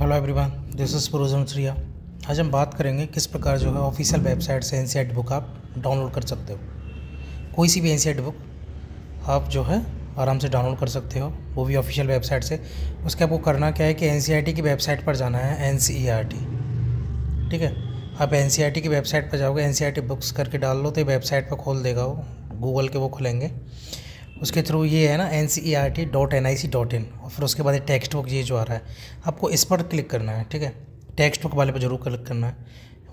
hello everyone this is प्रोजन श्रिया आज हम बात करेंगे किस प्रकार जो है ऑफिशियल वेबसाइट से एन बुक e आप डाउनलोड कर सकते हो कोई सी भी एन बुक e आप जो है आराम से डाउनलोड कर सकते हो वो भी ऑफिशियल वेबसाइट से उसके आपको करना क्या है कि एन e की वेबसाइट पर जाना है एन ठीक है आप एन की वेबसाइट पर जाओगे एन बुक्स करके डाल लो तो वेबसाइट पर खोल देगा वो गूगल के वो खुलेंगे उसके थ्रू ये है ना N C E R T dot N I C dot in और फिर उसके बाद ये टेक्स्ट बुक ये जो आ रहा है आपको इस पर क्लिक करना है ठीक है टेक्स्ट बुक वाले पर जरूर क्लिक करना है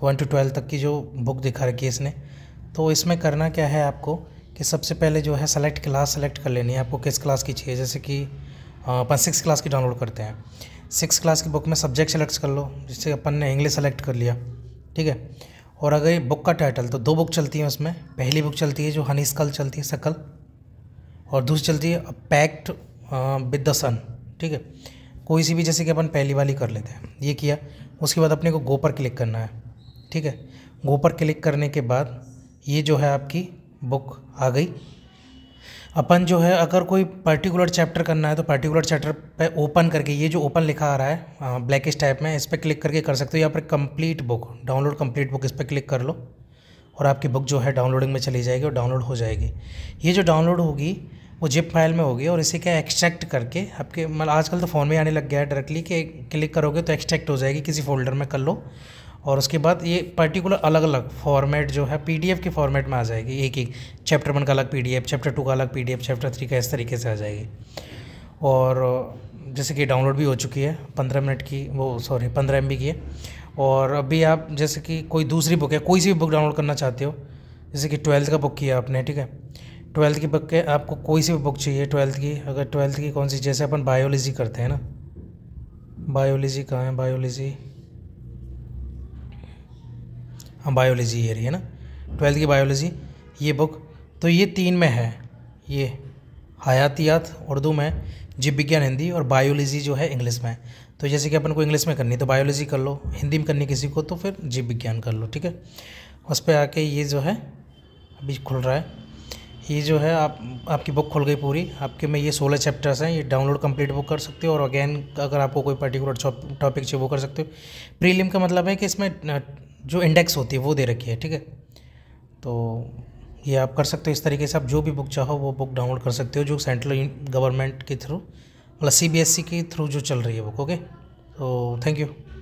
वन टू ट्वेल्व तक की जो बुक दिखा रखी है इसने तो इसमें करना क्या है आपको कि सबसे पहले जो है सेलेक्ट क्लास सेलेक्ट कर लेनी है आपको किस क्लास की चाहिए जैसे कि अपन सिक्स क्लास की डाउनलोड करते हैं सिक्स क्लास की बुक में सब्जेक्ट सेलेक्ट कर लो जिससे अपन ने इंग्लिश सेलेक्ट कर लिया ठीक है और अगर ये बुक का टाइटल तो दो बुक चलती है उसमें पहली बुक चलती है जो हनी स्कल चलती है सकल और दूसरी चलती है पैक्ट विद द सन ठीक है कोई सी भी जैसे कि अपन पहली वाली कर लेते हैं ये किया उसके बाद अपने को गो पर क्लिक करना है ठीक है गो पर क्लिक करने के बाद ये जो है आपकी बुक आ गई अपन जो है अगर कोई पर्टिकुलर चैप्टर करना है तो पर्टिकुलर चैप्टर पे ओपन करके ये जो ओपन लिखा आ रहा है ब्लैकिश टाइप में इस पर क्लिक करके कर सकते हो या पर complete book download complete book इस पर क्लिक कर लो और आपकी बुक जो है डाउनलोडिंग में चली जाएगी और डाउनलोड हो जाएगी ये जो डाउनलोड होगी वो जिप फाइल में होगी और इसे क्या एक्सट्रैक्ट करके आपके मतलब आजकल तो फ़ोन में आने लग गया है डायरेक्टली कि क्लिक करोगे तो एक्सट्रैक्ट हो जाएगी किसी फोल्डर में कर लो और उसके बाद ये पर्टिकुलर अलग अलग फॉर्मेट जो है पीडीएफ के फॉर्मेट में आ जाएगी एक एक चैप्टर वन का अलग पी चैप्टर टू का अलग पी चैप्टर थ्री का इस तरीके से आ जाएगी और जैसे कि डाउनलोड भी हो चुकी है पंद्रह मिनट की वो सॉरी पंद्रह एम की है और अभी आप जैसे कि कोई दूसरी बुक है कोई सी भी बुक डाउनलोड करना चाहते हो जैसे कि ट्वेल्थ का बुक किया आपने ठीक है ट्वेल्थ की बुक के आपको कोई सी भी बुक चाहिए ट्वेल्थ की अगर ट्वेल्थ की कौन सी जैसे अपन बायोलॉजी करते हैं ना बायोलॉजी कहाँ है बायोलॉजी हाँ बायोलॉजी ये रही है ना ट्वेल्थ की बायोलॉजी ये बुक तो ये तीन में है ये हयातियात उर्दू में जीव विज्ञान हिंदी और बायोलॉजी जो है इंग्लिश में तो जैसे कि अपन को इंग्लिश में करनी तो बायोलॉजी कर लो हिंदी में करनी किसी को तो फिर जीव विज्ञान कर लो ठीक है उस पर आके ये जो है अभी खुल रहा है ये जो है आप आपकी बुक खुल गई पूरी आपके में ये सोलह चैप्टर्स हैं ये डाउनलोड कंप्लीट बुक कर सकते हो और अगेन अगर आपको कोई पर्टिकुलर टॉपिक चाहिए वो कर सकते हो प्रीलिम का मतलब है कि इसमें जो इंडेक्स होती है वो दे रखी है ठीक है तो ये आप कर सकते हो इस तरीके से आप जो भी बुक चाहो वो बुक डाउनलोड कर सकते हो जो सेंट्रल गवर्नमेंट के थ्रू मतलब सी e के थ्रू जो चल रही है बुक ओके तो थैंक यू